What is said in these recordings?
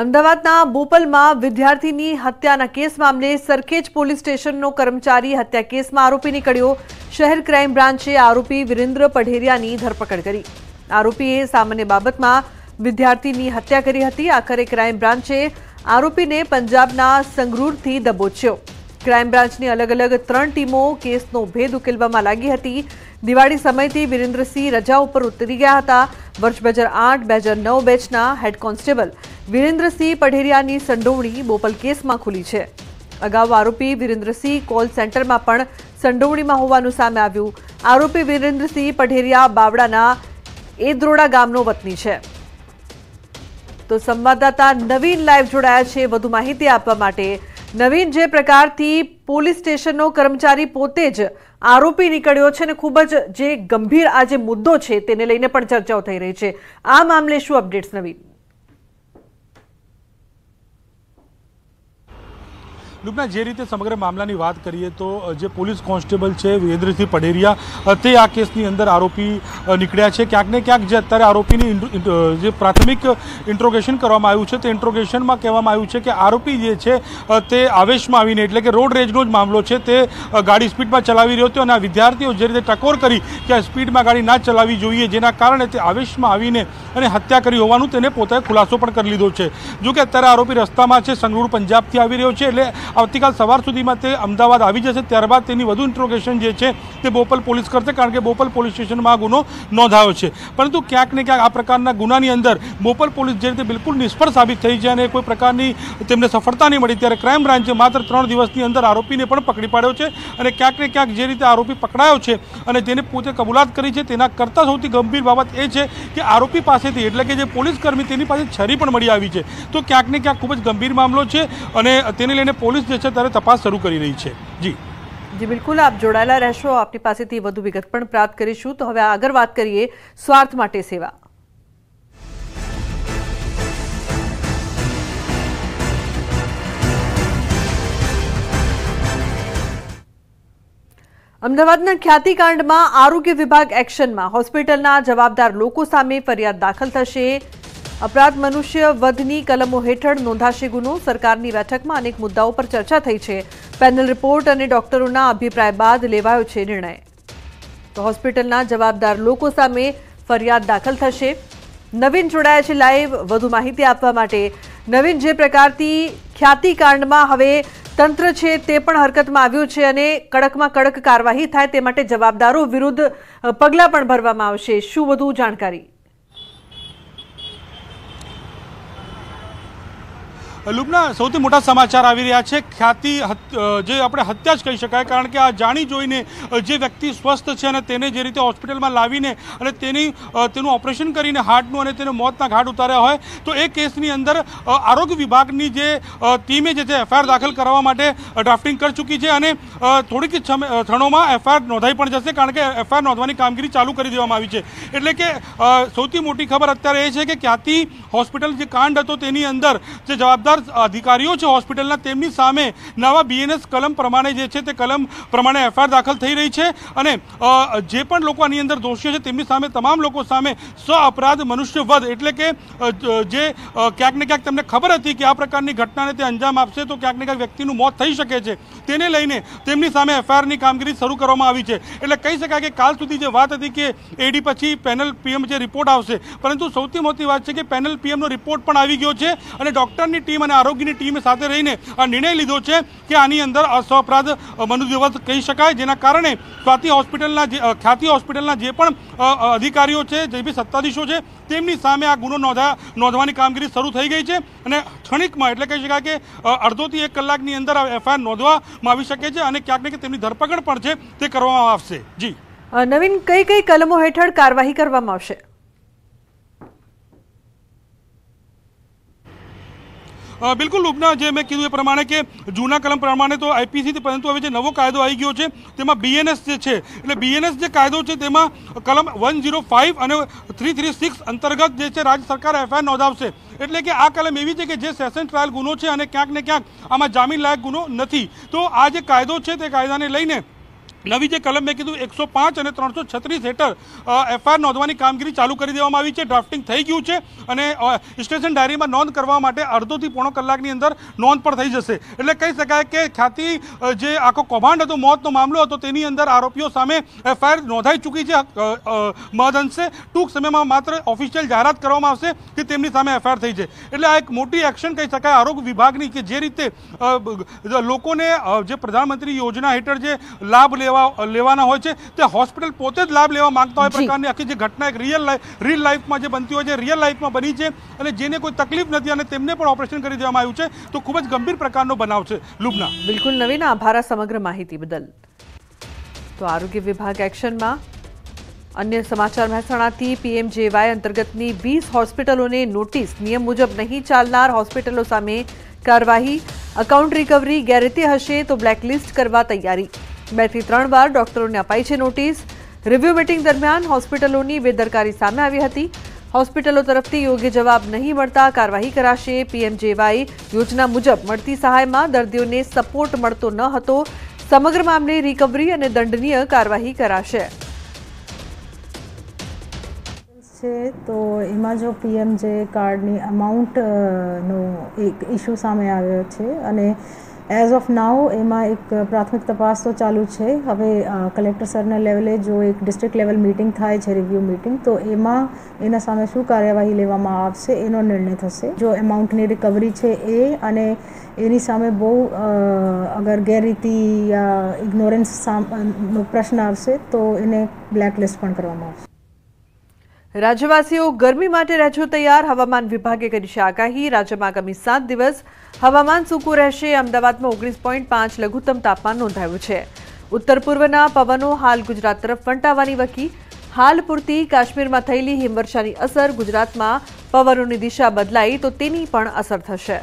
અમદાવાદના બોપલમા વિદ્યાર્થીની હત્યાના કેસ મામલે સરખેજ પોલીસ સ્ટેશનનો કર્મચારી હત્યા કેસમાં આરોપી નીકળ્યો શહેર ક્રાઈમ બ્રાન્ચે આરોપી વિરેન્દ્ર પટેલિયાની ધરપકડ કરી આરોપીએ સામાન્ય બાબતમાં વિદ્યાર્થીની હત્યા કરી હતી આખરે ક્રાઈમ બ્રાન્ચે આરોપીને પંજાબના સંગરુરથી દબોચ્યો ક્રાઈમ બ્રાન્ચની અલગ અલગ ત્રણ ટીમો કેસનો ભેદ ઉકેલવામાં લાગી હતી दिवाळी સમય થી વિરેન્દ્રસિંહ રજા ઉપર ઉતરી ગયા હતા વર્ષ 2008 2009 બેચના હેડ કોન્સ્ટેબલ વિરેન્દ્રસિંહ પઢેરિયાની સંડોવણી બોપલ કેસમાં ખુલી છે અગાઉ આરોપી વિરેન્દ્રસિંહ કોલ સેન્ટરમાં પણ સંડોવણીમાં હોવાનું સામે આવ્યું આરોપી વિરેન્દ્રસિંહ પઢેરિયા બાવડાના એдроડા ગામનો વતની છે તો संवाददाता નવીન લાઈવ જોડાયા છે વધુ માહિતી આપવા માટે નવીન જે પ્રકૃતિ પોલીસ સ્ટેશનનો કર્મચારી પોતે જ આરોપી નીકળ્યો છે અને ખૂબ જ જે ગંભીર આ જે મુદ્દો છે તેને લઈને પણ ચર્ચાઓ થઈ રહી છે આ મામલે શું અપડેટ્સ નવી રૂપના જે રીતે સમગ્ર મામલાની વાત કરીએ તો જે પોલીસ કોન્સ્ટેબલ છે વિરેન્દ્રસિંહ પડેરિયા તે આ કેસની અંદર આરોપી નીકળ્યા છે ક્યાંક ને ક્યાંક જે અત્યારે આરોપીની જે પ્રાથમિક ઇન્ટ્રોગેશન કરવામાં આવ્યું છે તે ઇન્ટ્રોગેશનમાં કહેવામાં આવ્યું છે કે આરોપી જે છે તે આવેશમાં આવીને એટલે કે રોડ રેજનો જ મામલો છે તે ગાડી સ્પીડમાં ચલાવી રહ્યો હતો અને આ વિદ્યાર્થીઓ જે રીતે ટકોર કરી કે સ્પીડમાં ગાડી ના ચલાવવી જોઈએ જેના કારણે તે આવેશમાં આવીને અને હત્યા કરી હોવાનું તેને પોતાએ ખુલાસો પણ કરી લીધો છે જો કે અત્યારે આરોપી રસ્તામાં છે સંગરૂર પંજાબથી આવી રહ્યો છે એટલે અવ તીકલ સવાર સુધીમાં તે અમદાવાદ આવી જશે ત્યારબાદ તેની વધુ ઇન્ટ્રોગેશન જે છે તે બોપલ પોલીસ કરશે કારણ કે બોપલ પોલીસ સ્ટેશનમાં ગુનો નોંધાયો છે પરંતુ ક્યાંક ને ક્યાંક આ પ્રકારના ગુનાની અંદર બોપલ પોલીસ જે રીતે બિલકુલ નિસ્פר સાબિત થઈ ગઈ છે અને કોઈ પ્રકારની તેમને સફળતા ન મળી ત્યારે ક્રાઈમ બ્રાન્ચે માત્ર 3 દિવસની અંદર આરોપીને પણ પકડી પાડ્યો છે અને ક્યાંક ને ક્યાંક જે રીતે આરોપી પકડાયો છે અને જેણે પોતે કબૂલાત કરી છે તેના કરતાં સૌથી ગંભીર બાબત એ છે કે આરોપી પાસેથી એટલે કે જે પોલીસકર્મી તેની પાસે છરી પણ મળી આવી છે તો ક્યાંક ને ક્યાંક ખૂબ જ ગંભીર મામલો છે અને તેને લઈને પોલીસ કેછે ત્યારે તપાસ શરૂ કરી રહી છે જી જી બિલકુલ આપ જોડાયેલા રહેશો આપની પાસેથી વધુ વિગત પણ પ્રાપ્ત કરીશું તો હવે આ અગર વાત કરીએ સ્વાર્થ માટે સેવા અમદાવાદના ખ્યાતિ कांडમાં આરોગ્ય વિભાગ એક્શનમાં હોસ્પિટલના જવાબદાર લોકો સામે ફરિયાદ दाखल થશે અપરાધ મનુષ્ય વધની કલમો હેઠળ નોંધાશે ગુનો સરકારની બેઠકમાં અનેક મુદ્દાઓ પર ચર્ચા થઈ છે પેનલ રિપોર્ટ અને ડોક્ટરોના અભિપ્રાય બાદ લેવાયો છે નિર્ણય તો હોસ્પિટલના જવાબદાર લોકો સામે ફરિયાદ દાખલ થશે નવીન જોડાયા છે લાઈવ વધુ માહિતી આપવા માટે નવીન જે પ્રકારથી ખ્યાતિકાંડમાં હવે તંત્ર છે તે પણ હરકતમાં આવ્યું છે અને કડકમાં કડક કાર્યવાહી થાય તે માટે જવાબદારો વિરુદ્ધ પગલાં પણ ભરવામાં આવશે શું વધુ જાણકારી અલુમ ના સૌથી મોટો સમાચાર આવી રહ્યા છે કે ખ્યાતિ જે આપણે હત્યા જ કહી શકાય કારણ કે આ જાણી જોઈને જે વ્યક્તિ સ્વસ્થ છે અને તેને જે રીતે હોસ્પિટલ માં લાવીને અને તેની તેનું ઓપરેશન કરીને હાર્ટ નું અને તેને મોત ના ઘાટ ઉતાર્યા હોય તો એક કેસ ની અંદર આરોગ્ય વિભાગ ની જે ટીમે જે છે એફઆર દાખલ કરવા માટે ડ્રાફ્ટિંગ કરી ચૂકી છે અને થોડીક જ સમય થોણોમાં એફઆર નોંધાઈ પણ જશે કારણ કે એફઆર નોંધવાની કામગીરી ચાલુ કરી દેવામાં આવી છે એટલે કે સૌથી મોટી ખબર અત્યારે એ છે કે ખ્યાતિ હોસ્પિટલ જે कांड હતો તેની અંદર જે જવાબ અધિકારીઓ છે હોસ્પિટલના તેમની સામે નવા બીએનએસ કલમ પ્રમાણે જે છે તે કલમ પ્રમાણે એફઆર दाखल થઈ રહી છે અને જે પણ લોકો આની અંદર દોષ છે તેમની સામે તમામ લોકો સામે સો અપરાધ મનુષ્ય વધ એટલે કે જે ક્યાંક ને ક્યાંક તમને ખબર હતી કે આ પ્રકારની ઘટનાને તે અંજામ આવશે તો ક્યાંક ને ક્યાંક વ્યક્તિનું મોત થઈ શકે છે તેને લઈને તેમની સામે એફઆર ની કામગીરી શરૂ કરવામાં આવી છે એટલે કહી શકાય કે કાલ સુધી જે વાત હતી કે એડી પછી પેનલ પીએમ જે રિપોર્ટ આવશે પરંતુ સૌથી મોટી વાત છે કે પેનલ પીએમ નો રિપોર્ટ પણ આવી ગયો છે અને ડોક્ટરની ટી અને આરોગ્યની ટીમે સાથે રહીને નિર્ણય લીધો છે કે આની અંદર અસોપ્રાદ મનોદેવ કહી શકાય જેના કારણે કાઠી હોસ્પિટલના ખ્યાતી હોસ્પિટલના જે પણ અધિકારીઓ છે જે ભી સત્તાધીશો છે તેમની સામે આ ગુનો નોધવા નોધવાની કામગીરી શરૂ થઈ ગઈ છે અને ક્ષણિકમાં એટલે કહી શકાય કે અર્ધો થી 1 કલાકની અંદર આ એફઆર નોધવામાં આવી શકે છે અને ક્યાંક ને ક્યાંક તેમની ધરપકડ પણ છે તે કરવામાં આવશે જી નવીન કઈ કઈ કલમો હેઠળ કાર્યવાહી કરવામાં આવશે બિલકુલ લુબના જે મેં કીધું એ પ્રમાણે કે જૂના કલમ પ્રમાણે તો આઈપીસી પરંતુ હવે જે નવો કાયદો આવી ગયો છે તેમાં બીએનએસ જે છે એટલે બીએનએસ જે કાયદો છે તેમાં કલમ વન ઝીરો ફાઇવ અને થ્રી થ્રી સિક્સ અંતર્ગત જે છે રાજ્ય સરકાર એફઆઈઆર નોંધાવશે એટલે કે આ કલમ એવી છે કે જે સેશન ટ્રાયલ ગુનો છે અને ક્યાંક ને ક્યાંક આમાં જામીન લાયક ગુનો નથી તો આ જે કાયદો છે તે કાયદાને લઈને નવી જે કલમ મેં કીધું એકસો પાંચ અને ત્રણસો છત્રીસ હેઠળ એફઆઈઆર નોંધવાની કામગીરી ચાલુ કરી દેવામાં આવી છે ડ્રાફ્ટિંગ થઈ ગયું છે અને સ્ટેશન ડાયરીમાં નોંધ કરવા માટે અડધોથી પોણો કલાકની અંદર નોંધ પણ થઈ જશે એટલે કહી શકાય કે ખ્યાતિ જે આખો કૌભાંડ હતો મોતનો મામલો હતો તેની અંદર આરોપીઓ સામે એફઆઈઆર નોંધાઈ ચૂકી છે મહદઅંશે ટૂંક સમયમાં માત્ર ઓફિશિયલ જાહેરાત કરવામાં આવશે કે તેમની સામે એફઆઈઆર થઈ છે એટલે આ એક મોટી એક્શન કહી શકાય આરોગ્ય વિભાગની કે જે રીતે લોકોને જે પ્રધાનમંત્રી યોજના હેઠળ જે લાભ લેવા ઓ લેવાનો હોય છે તે હોસ્પિટલ પહોંચે જ લાભ લેવા માંગતા હોય પ્રકારની અકે જે ઘટના એક રીલ રીલ લાઇફ માં જે બનતી હોય છે રીલ લાઇફ માં બની છે અને જેને કોઈ તકલીફ નથી અને તેમને પણ ઓપરેશન કરી દેવામાં આવ્યું છે તો ખૂબ જ ગંભીર પ્રકારનો બનાવ છે લૂબના બિલકુલ નવીન આભાર આ સમગ્ર માહિતી બદલ તો આરોગ્ય વિભાગ એક્શનમાં અન્ય સમાચાર મહેસાણાથી पीएमजेवाई અંતર્ગતની 20 હોસ્પિટલોને નોટિસ નિયમ મુજબ નહીં ચાલનાર હોસ્પિટલો સામે કાર્યવાહી એકાઉન્ટ રિકવરી ગેરેટી હશે તો બ્લેકલિસ્ટ કરવા તૈયારી બે થી ત્રણ બાર ડોક્ટરો ને અપાય છે નોટિસ રિવ્યુ મીટિંગ દરમિયાન હોસ્પિટલો ની વે દરકારી સામે આવી હતી હોસ્પિટલો તરફથી યોગ્ય જવાબ નહીં મળતા કાર્યવાહી કરાશે पीएमजेवाई યોજના મુજબ મરતી સહાયમાં દર્દીઓને સપોર્ટ મળતો ન હતો સમગ્ર મામલે रिकવરી અને દંડનીય કાર્યવાહી કરાશે છે તો એમાં જો पीएमजे કાર્ડ ની અમાઉન્ટ નો એક ઇશ્યુ સામે આવ્યો છે અને એઝ ઓફ નાવ એમાં એક પ્રાથમિક તપાસ તો ચાલુ છે હવે કલેક્ટર સરના લેવલે જો એક ડિસ્ટ્રિક્ટ લેવલ મીટિંગ થાય છે રિવ્યૂ મીટિંગ તો એમાં એના સામે શું કાર્યવાહી લેવામાં આવશે એનો નિર્ણય થશે જો એમાઉન્ટની રિકવરી છે એ અને એની સામે બહુ અગર ગેરરીતિ યા ઇગ્નોરન્સ નો પ્રશ્ન આવશે તો એને બ્લેકલિસ્ટ પણ કરવામાં આવશે રાજ્યવાસીઓ ગરમી માટે રહેજો તૈયાર હવામાન વિભાગે કરી શકાહી રાજ્યમાં આગમી 7 દિવસ હવામાન સુકો રહેશે અમદાવાદમાં 19.5 લઘુત્તમ તાપમાન નોંધાયું છે ઉત્તર પૂર્વના પવનનો હાલ ગુજરાત તરફ ફંટાવવાની વકી હાલ પૂર્તિ કાશ્મીરમાં થયેલી હેમ વર્ષાની અસર ગુજરાતમાં પવરોની દિશા બદલાઈ તો તેની પણ અસર થશે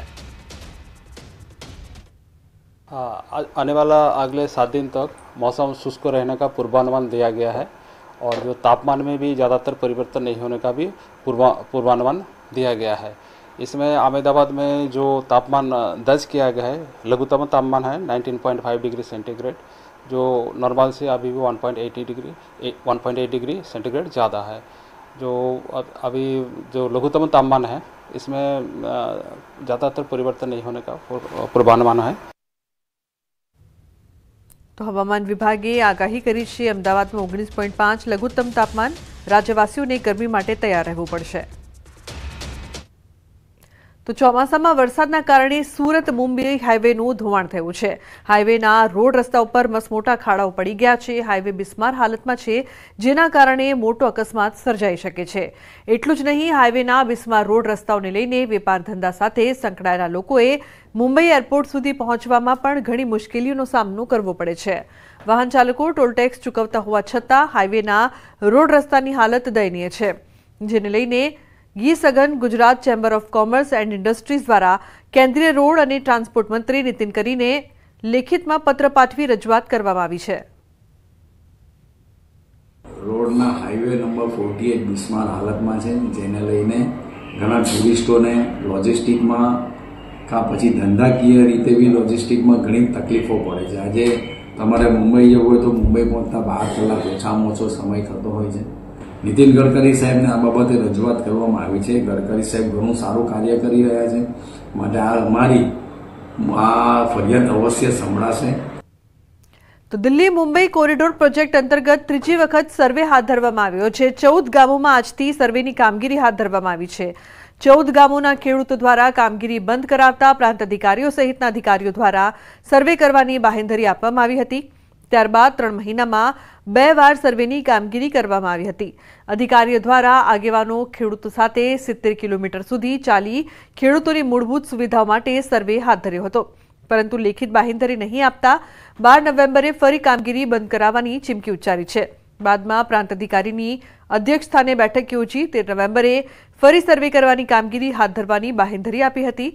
આ આનેવાલા આગલે 7 દિવસ તક મોસમ સુષ્ક રહેનો કા पूर्वानुमान দেয়া ગયા છે और जो तापमान में भी ज़्यादातर परिवर्तन नहीं होने का भी पूर्वा पूर्वानुमान दिया गया है इसमें अहमदाबाद में जो तापमान दर्ज किया गया है लघुतम तापमान है 19.5 डिग्री सेंटीग्रेड जो नॉर्मल से अभी भी 1.80 डिग्री 1.8 डिग्री सेंटीग्रेड ज़्यादा है जो अभी जो लघुतम तापमान है इसमें ज़्यादातर परिवर्तन नहीं होने का पूर्वानुमान है તો હવામાન વિભાગે આગાહી કરી છે અમદાવાદમાં ઓગણીસ પોઈન્ટ પાંચ લઘુત્તમ તાપમાન રાજ્યવાસીઓને ગરમી માટે તૈયાર રહેવું પડશે તો ચોમાસામાં વરસાદના કારણે સુરત મુંબઈ હાઈવે નું ધુમણ થયું છે. હાઈવે ના રોડ રસ્તા ઉપર મસમોટા ખાડાઓ પડી ગયા છે. હાઈવે બિસ્માર હાલતમાં છે જેના કારણે મોટો અકસ્માત સર્જાઈ શકે છે. એટલું જ નહીં હાઈવે ના બિસ્માર રોડ રસ્તાઓને લઈને વેપાર ધંધા સાથે સંકળાયેલા લોકોએ મુંબઈ એરપોર્ટ સુધી પહોંચવામાં પણ ઘણી મુશ્કેલીઓનો સામનો કરવો પડે છે. વાહન ચાલકો ટોલ ટેક્સ ચૂકવતા હોવા છતાં હાઈવે ના રોડ રસ્તાની હાલત દયનીય છે. જેને લઈને ગી સઘન Gujarat chamber of commerce and industries દ્વારા કેન્દ્રીય રોડ અને ટ્રાન્સપોર્ટ મંત્રી નીતિન કરીને લેખિતમાં પત્ર પાઠવી રજૂઆત કરવામાં આવી છે રોડના હાઈવે નંબર ફોર્ટી એટ બિસ્માર હાલતમાં છે જેને લઈને ઘણા ટુરિસ્ટોને લોજિસ્ટિકમાં કાં પછી ધંધાકીય રીતે બી લોજિસ્ટિકમાં ઘણી તકલીફો પડે છે આજે તમારે મુંબઈ જવું હોય તો મુંબઈ પહોંચતા બાર કલાક ઓછામાં ઓછો સમય થતો હોય છે નીતિન ગડકરી સાહેબને આ બાબતે રજૂઆત કરવામાં આવી છે ગડકરી સાહેબ ઘણું સારું કાર્ય કરી રહ્યા છે માટે આ અમારી આ ફરિયાદ અવશ્ય સંભળાશે તો દિલ્હી મુંબઈ કોરિડોર પ્રોજેક્ટ અંતર્ગત ત્રીજી વખત સર્વે હાથ ધરવામાં આવ્યો છે ચૌદ ગામોમાં આજથી સર્વેની કામગીરી હાથ ધરવામાં આવી છે ચૌદ ગામોના ખેડૂતો દ્વારા કામગીરી બંધ કરાવતા પ્રાંત અધિકારીઓ સહિતના અધિકારીઓ દ્વારા સર્વે કરવાની બાહેંધરી આપવામાં આવી હતી ત્યારબાદ 3 મહિનામાં બે વાર સર્વેની કામગીરી કરવામાં આવી હતી અધિકારીઓ દ્વારા આગેવાનો ખેડૂત સાથે 70 કિલોમીટર સુધી ચાલી ખેડૂતોની મૂળભૂત સુવિધા માટે સર્વે હાથ ધર્યો હતો પરંતુ લેખિત બાહેંધરી ન આપતા 12 નવેમ્બરે ફરી કામગીરી બંધ કરાવવાની ચીમકી ઉચ્ચારી છે બાદમાં પ્રાંત અધિકારીની અધ્યક્ષસ્થાને બેઠક યોજી 13 નવેમ્બરે ફરી સર્વે કરવાની કામગીરી હાથ ધરવાની બાહેંધરી આપી હતી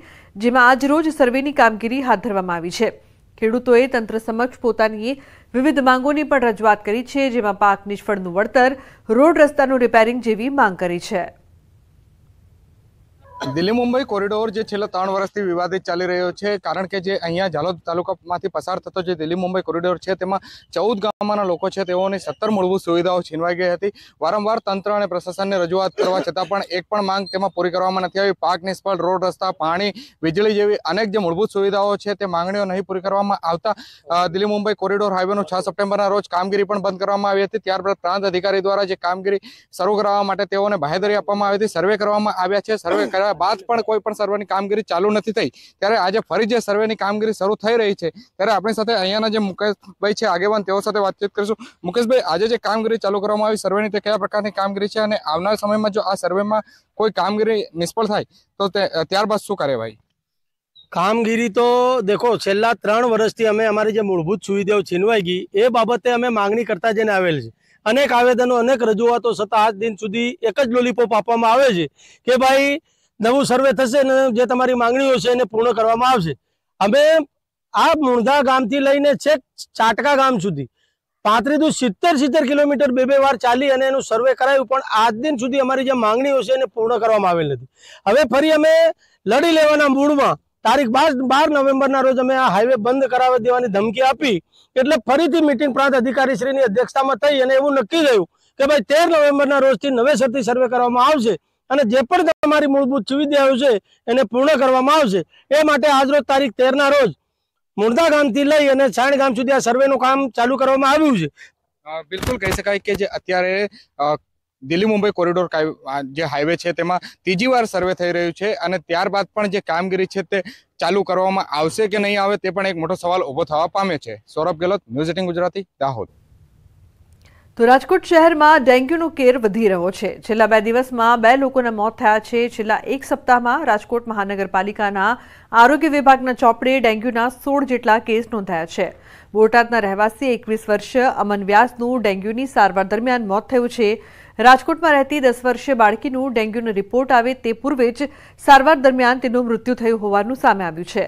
જેમાં આજ રોજ સર્વેની કામગીરી હાથ ધરવામાં આવી છે ખેડૂતોએ તંત્ર સમક્ષ પોતાની વિવિધ માંગોની પણ રજૂઆત કરી છે જેમાં પાક નિષ્ફળનું વળતર રોડ રસ્તાનું રિપેરિંગ જેવી માંગ કરી છે દિલ્હી મુંબઈ કોરિડોર જે છેલ્લા ત્રણ વર્ષથી વિવાદિત ચાલી રહ્યો છે કારણ કે જે અહીંયા ઝાલોદ તાલુકામાંથી પસાર થતો જે દિલ્હી મુંબઈ કોરિડોર છે તેમાં ચૌદ ગામમાંના લોકો છે તેઓની સત્તર મૂળભૂત સુવિધાઓ છીનવાઈ ગઈ હતી વારંવાર તંત્ર અને પ્રશાસનને રજૂઆત કરવા છતાં પણ એક પણ માંગ તેમાં પૂરી કરવામાં નથી આવી પાક નિષ્ફળ રોડ રસ્તા પાણી વીજળી જેવી અનેક જે મૂળભૂત સુવિધાઓ છે તે માંગણીઓ નહીં પૂરી કરવામાં આવતા દિલ્હી મુંબઈ કોરિડોર હાઈવેનું છ સપ્ટેમ્બરના રોજ કામગીરી પણ બંધ કરવામાં આવી હતી ત્યારબાદ પ્રાંત અધિકારી દ્વારા જે કામગીરી શરૂ કરાવવા માટે તેઓને બાહેધરી આપવામાં આવી હતી સર્વે કરવામાં આવ્યા છે સર્વે કર્યા આ વાત પણ કોઈ પણ સર્વેની કામગીરી ચાલુ નથી થઈ ત્યારે આજે ફરી જે સર્વેની કામગીરી શરૂ થઈ રહી છે ત્યારે આપણે સાથે આયાના જે મુકેશભાઈ છે આગેવાન તેઓ સાથે વાતચીત કરીશું મુકેશભાઈ આજે જે કામગીરી ચાલુ કરવામાં આવી સર્વેની તે કેવા પ્રકારની કામગીરી છે અને આવના સમયમાં જો આ સર્વેમાં કોઈ કામગીરી નિષ્ફળ થાય તો ત્યાર બાદ શું કરે ભાઈ કામગીરી તો देखो છેલ્લા 3 વર્ષથી અમે અમારી જે મૂળભૂત સુવિધા છીનવાઈ ગઈ એ બાબતે અમે માંગણી કરતા જન આવેલ છે અનેક આवेदનો અનેક રજૂઆતો સતા આદિન સુધી એક જ લોલીપોપ આપવામાં આવે છે કે ભાઈ નવું સર્વે થશે અને જે તમારી માંગણીઓ છે એને પૂર્ણ કરવામાં આવશે અમે આ મુણધા ગામથી લઈને છેક ચાટકા ગામ સુધી પાંત્રીસથી સિત્તેર સિત્તેર કિલોમીટર બે બે વાર ચાલી અને એનું સર્વે કરાયું પણ આજ દિન સુધી અમારી જે માંગણીઓ છે એને પૂર્ણ કરવામાં આવેલ નથી હવે ફરી અમે લડી લેવાના મૂળમાં તારીખ બાર બાર નવેમ્બરના રોજ અમે આ હાઈવે બંધ કરાવી દેવાની ધમકી આપી એટલે ફરીથી મિટિંગ પ્રાંત અધિકારીશ્રીની અધ્યક્ષતામાં થઈ અને એવું નક્કી થયું કે ભાઈ તેર નવેમ્બરના રોજથી નવેસરથી સર્વે કરવામાં આવશે અને જે પણ તમારી મૂળભૂત સુવિધાઓ છે એને પૂર્ણ કરવામાં આવશે એ માટે આજરોજ તારીખ તેરના રોજ મુર્દા ગામથી લઈ અને છાણ ગામ સુધી આ સર્વેનું કામ ચાલુ કરવામાં આવ્યું છે બિલકુલ કહી શકાય કે જે અત્યારે દિલ્હી મુંબઈ કોરિડોર જે હાઇવે છે તેમાં ત્રીજી વાર સર્વે થઈ રહ્યું છે અને ત્યારબાદ પણ જે કામગીરી છે તે ચાલુ કરવામાં આવશે કે નહીં આવે તે પણ એક મોટો સવાલ ઉભો થવા પામે છે સૌરભ ગેહલોત ન્યૂઝ એટીન ગુજરાતી દાહોદ રાજકોટ શહેરમાં ડેન્ગ્યુનો કેર વધી રહ્યો છે છેલ્લા બે દિવસમાં બે લોકોના મોત થયા છે છેલ્લા એક સપ્તાહમાં રાજકોટ મહાનગરપાલિકાના આરોગ્ય વિભાગના ચોપડે ડેન્ગ્યુના 16 જેટલા કેસ નોંધાયા છે બોરટાના રહેવાસી 21 વર્ષ અમન વ્યાસનું ડેન્ગ્યુની સારવાર દરમિયાન મોત થયું છે રાજકોટમાં રહેતી 10 વર્ષે બાળકીનું ડેન્ગ્યુનો રિપોર્ટ આવે તે પૂર્વે જ સારવાર દરમિયાન તેનું મૃત્યુ થયું હોવાનું સામે આવ્યું છે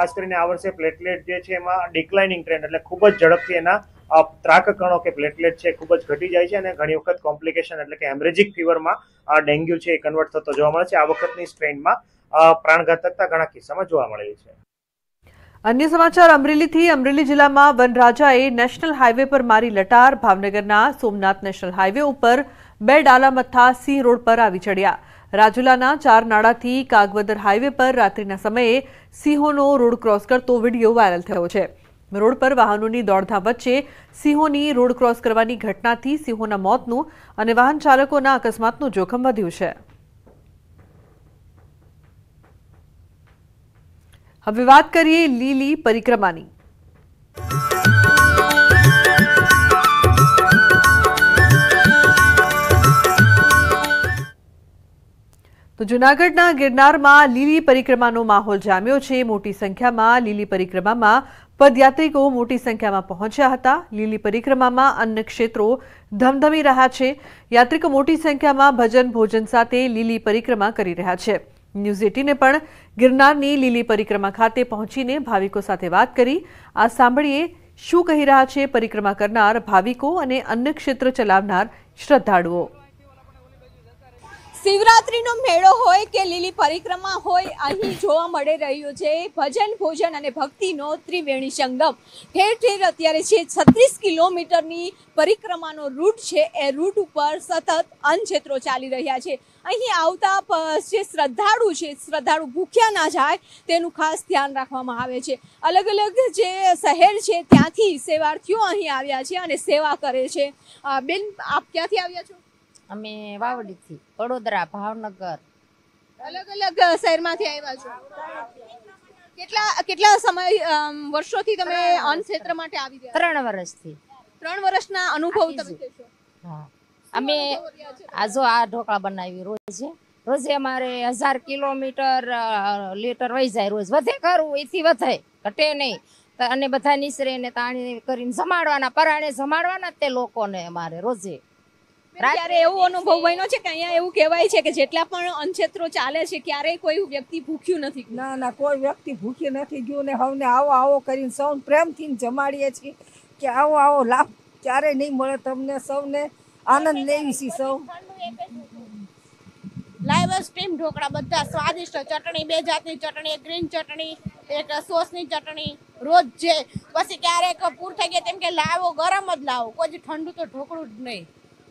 ખાસ કરીને આ વર્ષે પ્લેટલેટ જે છે એમાં ડિક્લાઇનિંગ ટ્રેન્ડ એટલે ખૂબ જ ઝડપથી એના ત્રાક કણો કે પ્લેટલેટ છે ખૂબ જ ઘટી જાય છે અને ઘણી વખત કોમ્પ્લિકેશન એટલે કે હેમરેજિક ફીવરમાં આ ડેન્ગ્યુ છે એ કન્વર્ટ થતો જોવા મળે છે આ વખતની સ્ટ્રેનમાં પ્રાણઘાતકતા ઘણા કિસ્સામાં જોવા મળેલી છે અન્ય સમાચાર અમરેલીથી અમરેલી જિલ્લામાં વનરાજાએ નેશનલ હાઇવે પર મારી લટાર ભાવનગરના સોમનાથ નેશનલ હાઇવે ઉપર બે ડાલામથા મથ્થા સિંહ રોડ પર આવી ચડ્યા राजुलाના ચાર નાડાથી કાગવદર હાઈવે પર રાત્રિના સમયે સિંહોનો રોડ ક્રોસ કરતો વિડિયો વાયરલ થયો છે રોડ પર વાહનોની દોડધામ વચ્ચે સિંહોની રોડ ક્રોસ કરવાની ઘટનાથી સિંહોના મોતનું અને વાહન ચાલકોના અકસ્માતનું જોખમ વધી છે હવે વાત કરીએ લીલી પરિક્રમાની ગુનાગઢના ગિરનારમાં લીલી પરિક્રમાનો માહોલ જામ્યો છે મોટી સંખ્યામાં લીલી પરિક્રમામાં પદયાત્રીઓ મોટી સંખ્યામાં પહોંચ્યા હતા લીલી પરિક્રમામાં અન્ય ક્ષેત્રો ધમધમી રહ્યા છે યાત્રીક મોટી સંખ્યામાં ભજન ભોજન સાથે લીલી પરિક્રમા કરી રહ્યા છે ન્યૂઝ 80 ને પણ ગિરનારની લીલી પરિક્રમા ખાતે પહોંચીને ભાવીકો સાથે વાત કરી આ સાંભળીએ શું કહી રહ્યા છે પરિક્રમા કરનાર ભાવીકો અને અન્ય ક્ષેત્ર ચલાવનાર શ્રદ્ધાળુઓ શિવરાત્રિનો મેળો હોય કે લીલી પરિક્રમા હોય અહીં જોવા મળી રહ્યો છે ભજન ભોજન અને ભક્તિનો ત્રિવેણી સંગમ ઠેર ઠેર અત્યારે છે છત્રીસ કિલોમીટરની પરિક્રમાનો રૂટ છે એ રૂટ ઉપર સતત અનક્ષેત્રો ચાલી રહ્યા છે અહીં આવતા જે શ્રદ્ધાળુ છે શ્રદ્ધાળુ ભૂખ્યા ના જાય તેનું ખાસ ધ્યાન રાખવામાં આવે છે અલગ અલગ જે શહેર છે ત્યાંથી સેવાર્થીઓ અહીં આવ્યા છે અને સેવા કરે છે બેન આપ ક્યાંથી આવ્યા છો અમે વાવડીથી વડોદરા ભાવનગર અલગ અલગ શહેરમાંથી આવ્યા છો કેટલા કેટલા સમય વર્ષોથી તમે અન્ન ક્ષેત્ર માટે આવી ગયા ત્રણ વર્ષથી ત્રણ વર્ષના અનુભવ તમે કહેશો હા અમે આજો આ ઢોકળા બનાવી રોજે રોજે અમારે હજાર કિલોમીટર લીટર વહી જાય રોજ વધે કરવું એથી વધે ઘટે નહીં અને બધા નિસરે ને તાણી કરીને જમાડવાના પરાણે જમાડવાના તે લોકોને અમારે રોજે ત્યારે એવો અનુભવ બન્યો છે કે અહીંયા એવું કહેવાય છે કે જેટલા પણ અનક્ષેત્રો ચાલે છે ક્યારેય કોઈ વ્યક્તિ ભૂખ્યું નથી ના ના કોઈ વ્યક્તિ ભૂખ્યું નથી ગયું ને હવને આવો આવો કરીને સૌ પ્રેમથી જમાડીએ છીએ કે આવો આવો લાભ ક્યારેય નહીં મળે તમને સૌને આનંદ લેવી છીએ સૌ લાઈવ સ્ટીમ ઢોકળા બધા સ્વાદિષ્ટ ચટણી બે જાતની ચટણી એક ગ્રીન ચટણી એક સોસની ચટણી રોજ જે પછી ક્યારેક પૂર થઈ ગયા તેમ કે લાવો ગરમ જ લાવો કોઈ ઠંડુ તો ઢોકળું જ નહીં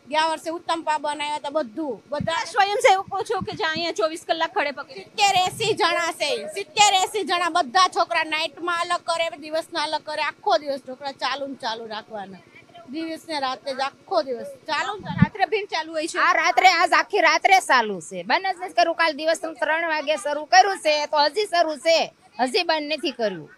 ગયા વર્ષે ઉત્તમ પા બનાવ્યા હતા બધું બધા સ્વયંસેવકો છો કે જ્યાં અહીંયા ચોવીસ કલાક ખડે પકડી સિત્તેર એસી જણા છે સિત્તેર એસી જણા બધા છોકરા નાઇટમાં અલગ કરે દિવસના અલગ કરે આખો દિવસ છોકરા ચાલુ ને ચાલુ રાખવાના દિવસ ને રાતે જ આખો દિવસ ચાલુ રાત્રે ભીન ચાલુ હોય છે આ રાત્રે આજ આખી રાત્રે ચાલુ છે બંધ જ કરું કાલ દિવસ ત્રણ વાગે શરૂ કર્યું છે તો હજી શરૂ છે હજી બંધ નથી કર્યું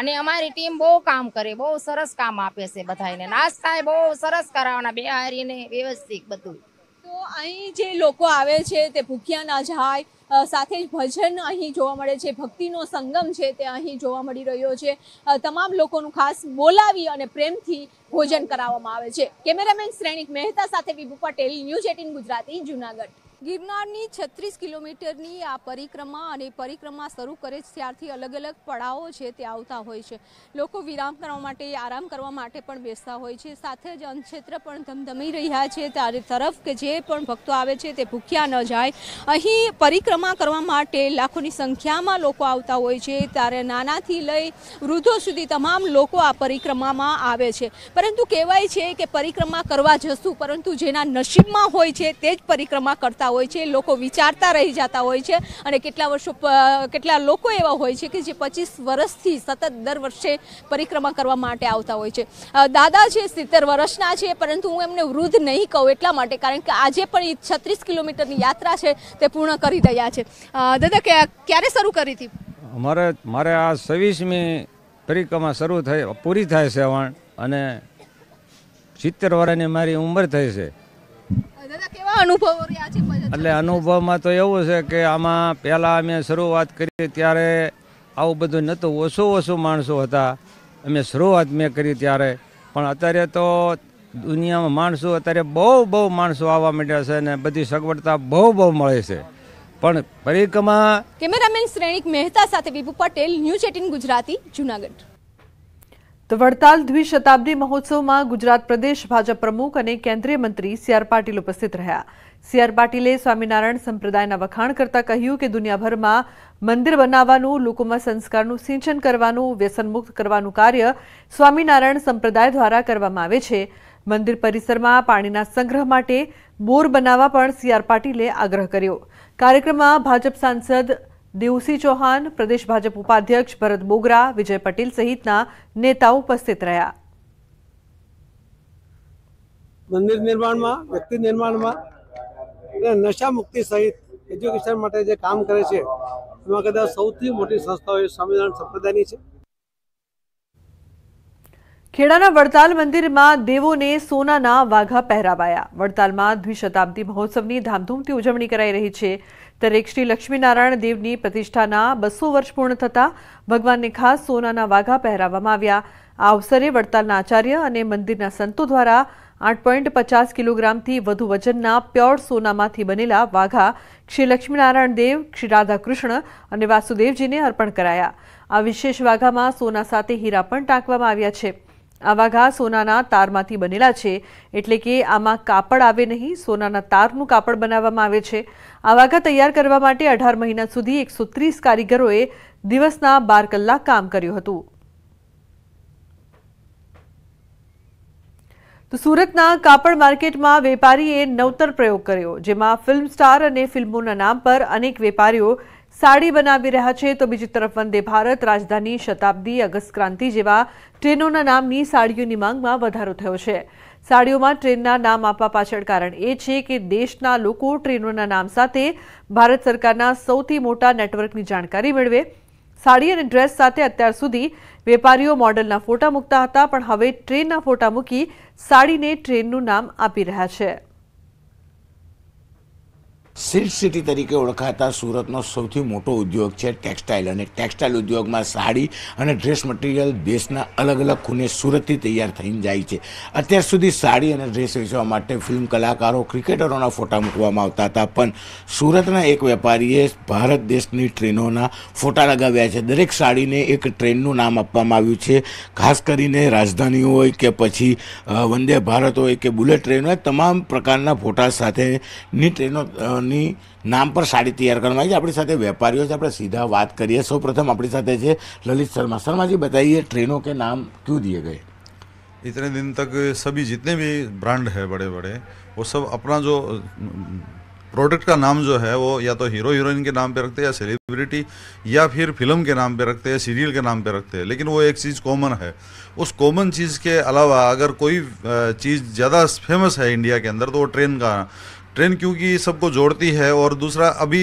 અને અમારી ટીમ બહુ કામ કરે બહુ સરસ કામ આપે છે બધાને નાસ્તા બહુ સરસ કરાવવાના બે વ્યવસ્થિત બધું તો અહીં જે લોકો આવે છે તે ભૂખ્યા ના જાય સાથે જ ભજન અહીં જોવા મળે છે ભક્તિનો સંગમ છે તે અહીં જોવા મળી રહ્યો છે તમામ લોકોનું ખાસ બોલાવી અને પ્રેમથી ભોજન કરાવવામાં આવે છે કેમેરામેન શ્રેણિક મહેતા સાથે વિભુ પટેલ ન્યૂઝ એટીન ગુજરાતી જુનાગઢ ગિરનારની છત્રીસ કિલોમીટરની આ પરિક્રમા અને પરિક્રમા શરૂ કરે છે ત્યારથી અલગ અલગ પડાવો છે તે આવતા હોય છે લોકો વિરામ કરવા માટે આરામ કરવા માટે પણ બેસતા હોય છે સાથે જ અન્નક્ષેત્ર પણ ધમધમી રહ્યા છે ત્યારે તરફ કે જે પણ ભક્તો આવે છે તે ભૂખ્યા ન જાય અહીં પરિક્રમા કરવા માટે લાખોની સંખ્યામાં લોકો આવતા હોય છે ત્યારે નાનાથી લઈ વૃદ્ધો સુધી તમામ લોકો આ પરિક્રમામાં આવે છે પરંતુ કહેવાય છે કે પરિક્રમા કરવા જશું પરંતુ જેના નસીબમાં હોય છે તે જ પરિક્રમા કરતા હોય છે લોકો વિચારતા રહી જતા હોય છે અને કેટલા વર્ષો કેટલા લોકો એવા હોય છે કે જે પચીસ વર્ષથી સતત દર વર્ષે પરિક્રમા કરવા માટે આવતા હોય છે દાદા છે સિત્તેર વર્ષના છે પરંતુ હું એમને વૃદ્ધ નહીં કહું એટલા માટે કારણ કે આજે પણ એ છત્રીસ કિલોમીટરની યાત્રા છે તે પૂર્ણ કરી રહ્યા છે દાદા ક્યારે શરૂ કરી હતી અમારે મારે આ છવ્વીસમી પરિક્રમા શરૂ થઈ પૂરી થાય છે વણ અને સિત્તેર વર્ષની મારી ઉંમર થઈ છે એટલે અનુભવમાં તો એવું છે કે આમાં પહેલાં અમે શરૂઆત કરી ત્યારે આવું બધું નહોતું ઓછું ઓછું માણસો હતા અમે શરૂઆત મેં કરી ત્યારે પણ અત્યારે તો દુનિયામાં માણસો અત્યારે બહુ બહુ માણસો આવવા માંડ્યા છે અને બધી સગવડતા બહુ બહુ મળે છે પણ પરિક્રમા કેમેરામેન શ્રેણિક મહેતા સાથે વિભુ પટેલ ન્યૂઝ એટીન ગુજરાતી જુનાગઢ વડતાલ દ્વિશતાબ્દી મહોત્સવમાં ગુજરાત પ્રદેશ ભાજપ પ્રમુખ અને કેન્દ્રીય મંત્રી સી આર પાટીલે ઉપસ્થિત રહ્યા સી આર પાટીલે સ્વામિનારાયણ સંપ્રદાયના વખાણ કરતા કહ્યું કે દુનિયાભરમાં મંદિર બનાવવાનું લોકોમાં સંસ્કારનું સિંચન કરવાનું વ્યસનમુક્ત કરવાનું કાર્ય સ્વામિનારાયણ સંપ્રદાય દ્વારા કરવામાં આવે છે મંદિર પરિસરમાં પાણીના સંગ્રહ માટે બોર બનાવવા પણ સી આર પાટીલે આગ્રહ કર્યો કાર્યક્રમા ભાજપ સંસદ દિવસી ચૌહાણ પ્રદેશ ભાજપ ઉપાધ્યક્ષ ભરત બોગરા વિજય પટેલ સહિતના નેતાઓ ઉપસ્થિત રહ્યા મંદિર નિર્માણમાં વ્યક્તિ નિર્માણમાં નશા મુક્તિ સહિત એજ્યુકેશન માટે જે કામ કરે છે એમાં કદાચ સૌથી મોટી સંસ્થાઓ સંવિધાન સ્વામિનારાયણ સંપ્રદાયની છે ખેડાના વડતાલ મંદિરમાં દેવોને સોનાના વાઘા પહેરાવાયા વડતાલમાં દ્વિશતાબ્દી મહોત્સવની ધામધૂમથી ઉજવણી કરાઈ રહી છે ત્યારે શ્રી લક્ષ્મીનારાયણ દેવની પ્રતિષ્ઠાના બસો વર્ષ પૂર્ણ થતાં ભગવાનને ખાસ સોનાના વાઘા પહેરાવવામાં આવ્યા આ અવસરે વડતાલના આચાર્ય અને મંદિરના સંતો દ્વારા આઠ પોઈન્ટ પચાસ કિલોગ્રામથી વધુ વજનના પ્યોર સોનામાંથી બનેલા વાઘા શ્રી લક્ષ્મીનારાયણ દેવ શ્રી રાધાકૃષ્ણ અને વાસુદેવજીને અર્પણ કરાયા આ વિશેષ વાઘામાં સોના સાથે હીરા પણ ટાંકવામાં આવ્યા છે આવાઘા સોનાના તારમાંથી બનેલા છે એટલે કે આમાં કાપડ આવે નહીં સોનાના તારનું કાપડ બનાવવામાં આવે છે આવાઘા તૈયાર કરવા માટે 18 મહિના સુધી 130 કારીગરોએ દિવસના 12 કલાક કામ કર્યું હતું તો સુરતના કાપડ માર્કેટમાં વેપારીએ નવતર પ્રયોગ કર્યો જેમાં ફિલ્મ સ્ટાર અને ફિલ્મોના નામ પર अनेक વેપારીઓ સાડી બનાવી રહ્યા છે તો બીજી તરફ વંદે ભારત રાજધાની શતાબ્દી અગસ્ત ક્રાંતિ જેવા ટ્રેનોના નામની સાડીઓની માંગમાં વધારો થયો છે સાડીઓમાં ટ્રેનના નામ આપવા પાછળ કારણ એ છે કે દેશના લોક ઓ ટ્રેનોના નામ સાથે ભારત સરકારના સૌથી મોટા નેટવર્કની જાણકારી મળવે સાડી અને ડ્રેસ સાથે અત્યાર સુધી વેપારીઓ મોડલના ફોટા મુકતા હતા પણ હવે ટ્રેનના ફોટા મૂકી સાડીને ટ્રેનનું નામ આપી રહ્યા છે સિલ્ક સિટી તરીકે ઓળખાતા સુરતનો સૌથી મોટો ઉદ્યોગ છે ટેક્સટાઇલ અને ટેક્સટાઇલ ઉદ્યોગમાં સાડી અને ડ્રેસ મટીરિયલ દેશના અલગ અલગ ખૂને સુરતથી તૈયાર થઈને જાય છે અત્યાર સુધી સાડી અને ડ્રેસ વેચવા માટે ફિલ્મ કલાકારો ક્રિકેટરોના ફોટા મૂકવામાં આવતા હતા પણ સુરતના એક વેપારીએ ભારત દેશની ટ્રેનોના ફોટા લગાવ્યા છે દરેક સાડીને એક ટ્રેનનું નામ આપવામાં આવ્યું છે ખાસ કરીને રાજધાની હોય કે પછી વંદે ભારત હોય કે બુલેટ ટ્રેન હોય તમામ પ્રકારના ફોટા સાથેની ટ્રેનો ની नाम पर साड़ी तैयार करने आई अपनी साथ સાથે વેપારીઓ છે આપણે સીધા વાત કરીએ સૌ પ્રથમ આપણી સાથે शर्मा शर्मा जी बताइए ट्रेनों के नाम क्यों दिए गए इतने दिन तक सभी जितने भी ब्रांड है बड़े बड़े वो सब अपना जो प्रोडक्ट का नाम जो है वो या तो हीरो हीरोइन के नाम पे रखते हैं या सेलिब्रिटी या फिर फिल्म के नाम पे रखते हैं सीरियल के नाम पे रखते हैं लेकिन वो एक चीज़ कॉमन है उस कॉमन चीज़ के अलावा अगर कोई चीज़ ज़्यादा फेमस है इंडिया के अंदर तो वो ट्रेन का ट्रेन क्योंकि सबको जोड़ती है और दूसरा अभी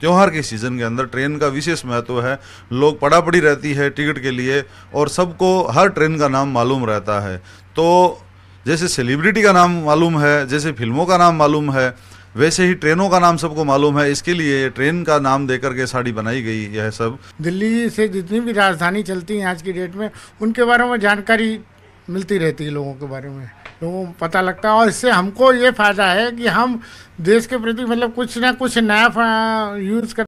त्यौहार के सीज़न के अंदर ट्रेन का विशेष महत्व है लोग पड़ा पड़ी रहती है टिकट के लिए और सबको हर ट्रेन का नाम मालूम रहता है तो जैसे सेलिब्रिटी का नाम मालूम है जैसे फिल्मों का नाम मालूम है वैसे ही ट्रेनों का नाम सबको मालूम है इसके लिए ट्रेन का नाम देकर के साड़ी बनाई गई यह सब दिल्ली से जितनी भी राजधानी चलती हैं आज की डेट में उनके बारे में जानकारी मिलती रहती है लोगों के बारे में तो पता लगता है और इससे हमको ये फ़ायदा है कि हम देश के प्रति मतलब कुछ ना कुछ नया यूज़ कर